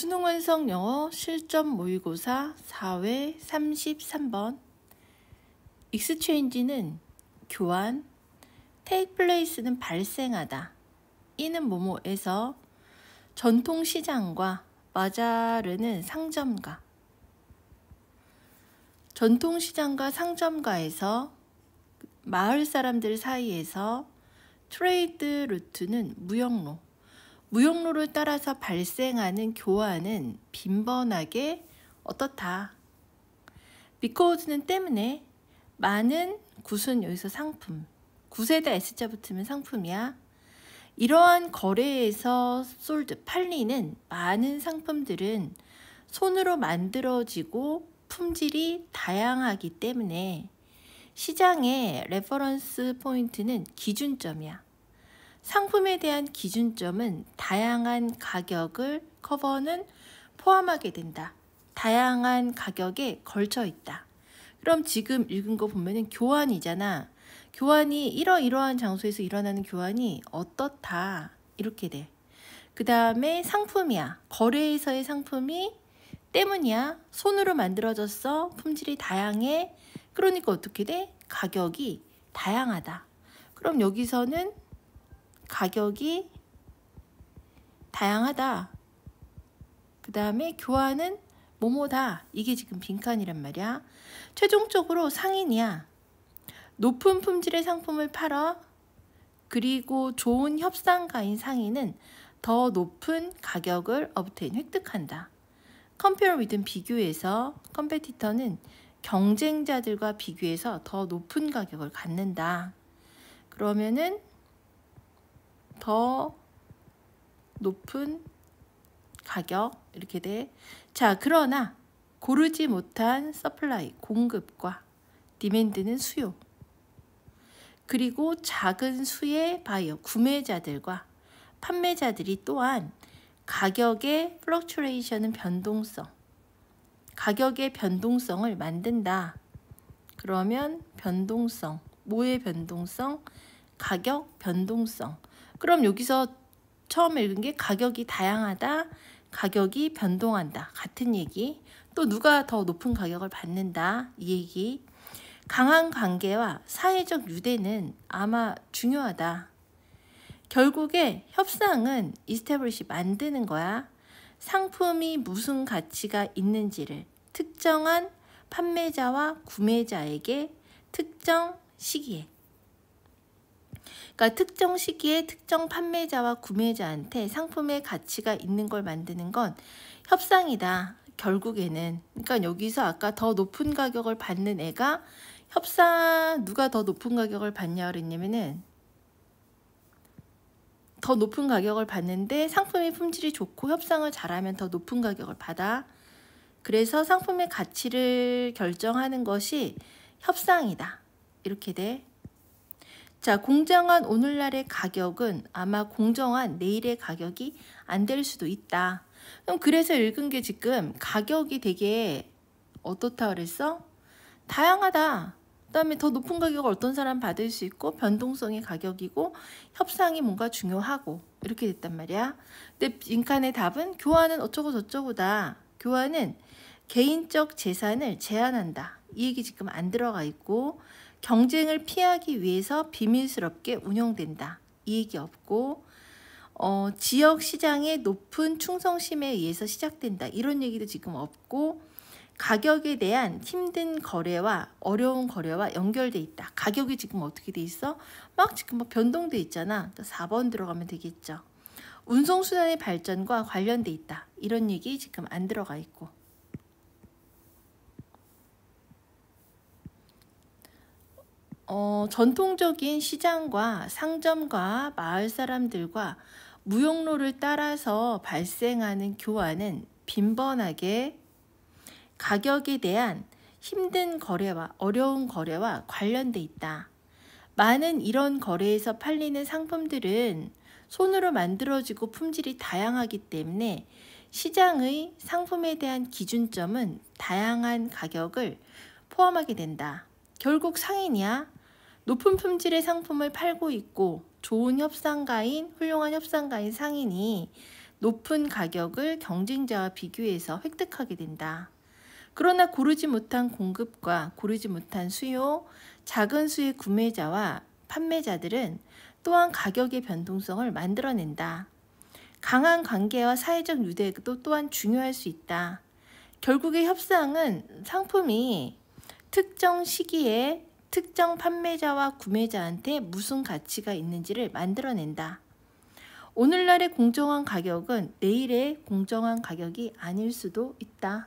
수능 완성 영어 실전 모의고사 4회 33번 익스체인지는 교환, 테이 k e p l a 는 발생하다, 이는 모모에서 전통시장과 마자르는 상점가 전통시장과 상점가에서 마을 사람들 사이에서 트레이드 루트는 무역로 무역로를 따라서 발생하는 교환은 빈번하게 어떻다. because는 때문에 많은 구순 여기서 상품 구세다 S자 붙으면 상품이야. 이러한 거래에서 솔드 팔리는 많은 상품들은 손으로 만들어지고 품질이 다양하기 때문에 시장의 레퍼런스 포인트는 기준점이야. 상품에 대한 기준점은 다양한 가격을 커버는 포함하게 된다. 다양한 가격에 걸쳐 있다. 그럼 지금 읽은 거 보면은 교환이잖아. 교환이 이러 이러한 장소에서 일어나는 교환이 어떻다 이렇게 돼. 그 다음에 상품이야. 거래에서의 상품이 때문이야. 손으로 만들어졌어. 품질이 다양해. 그러니까 어떻게 돼? 가격이 다양하다. 그럼 여기서는 가격이 다양하다. 그 다음에 교환은 뭐뭐다. 이게 지금 빈칸이란 말이야. 최종적으로 상인이야. 높은 품질의 상품을 팔아. 그리고 좋은 협상가인 상인은 더 높은 가격을 업태인 획득한다. 컴페어 위든 비교해서 컴페티터는 경쟁자들과 비교해서 더 높은 가격을 갖는다. 그러면은 더 높은 가격 이렇게 돼. 자, 그러나 고르지 못한 서플라이 공급과 디맨드는 수요 그리고 작은 수의 바이어 구매자들과 판매자들이 또한 가격의 플럭츄레이션은 변동성 가격의 변동성을 만든다. 그러면 변동성, 뭐의 변동성? 가격 변동성. 그럼 여기서 처음 읽은 게 가격이 다양하다, 가격이 변동한다. 같은 얘기. 또 누가 더 높은 가격을 받는다. 이 얘기. 강한 관계와 사회적 유대는 아마 중요하다. 결국에 협상은 이스테블리시 만드는 거야. 상품이 무슨 가치가 있는지를 특정한 판매자와 구매자에게 특정 시기에 그러니까 특정 시기에 특정 판매자와 구매자한테 상품의 가치가 있는 걸 만드는 건 협상이다. 결국에는 그러니까 여기서 아까 더 높은 가격을 받는 애가 협상 누가 더 높은 가격을 받냐 그랬냐면은 더 높은 가격을 받는데 상품의 품질이 좋고 협상을 잘하면 더 높은 가격을 받아. 그래서 상품의 가치를 결정하는 것이 협상이다. 이렇게 돼. 자, 공정한 오늘날의 가격은 아마 공정한 내일의 가격이 안 될 수도 있다. 그럼 그래서 읽은 게 지금 가격이 되게 어떻다 그랬어? 다양하다. 그다음에 더 높은 가격을 어떤 사람 받을 수 있고 변동성의 가격이고 협상이 뭔가 중요하고 이렇게 됐단 말이야. 근데 빈칸의 답은 교환은 어쩌고 저쩌고다. 교환은 개인적 재산을 제한한다. 이 얘기 지금 안 들어가 있고 경쟁을 피하기 위해서 비밀스럽게 운영된다. 이 얘기 없고 어, 지역 시장의 높은 충성심에 의해서 시작된다. 이런 얘기도 지금 없고 가격에 대한 힘든 거래와 어려운 거래와 연결돼 있다. 가격이 지금 어떻게 돼 있어? 막 지금 막 뭐 변동돼 있잖아. 4번 들어가면 되겠죠. 운송수단의 발전과 관련돼 있다. 이런 얘기 지금 안 들어가 있고 어, 전통적인 시장과 상점과 마을 사람들과 무용로를 따라서 발생하는 교환은 빈번하게 가격에 대한 힘든 거래와 어려운 거래와 관련돼 있다. 많은 이런 거래에서 팔리는 상품들은 손으로 만들어지고 품질이 다양하기 때문에 시장의 상품에 대한 기준점은 다양한 가격을 포함하게 된다. 결국 상인이야 높은 품질의 상품을 팔고 있고 좋은 협상가인 훌륭한 협상가인 상인이 높은 가격을 경쟁자와 비교해서 획득하게 된다. 그러나 고르지 못한 공급과 고르지 못한 수요, 작은 수의 구매자와 판매자들은 또한 가격의 변동성을 만들어낸다. 강한 관계와 사회적 유대도 또한 중요할 수 있다. 결국의 협상은 상품이 특정 시기에 특정 판매자와 구매자한테 무슨 가치가 있는지를 만들어낸다. 오늘날의 공정한 가격은 내일의 공정한 가격이 아닐 수도 있다.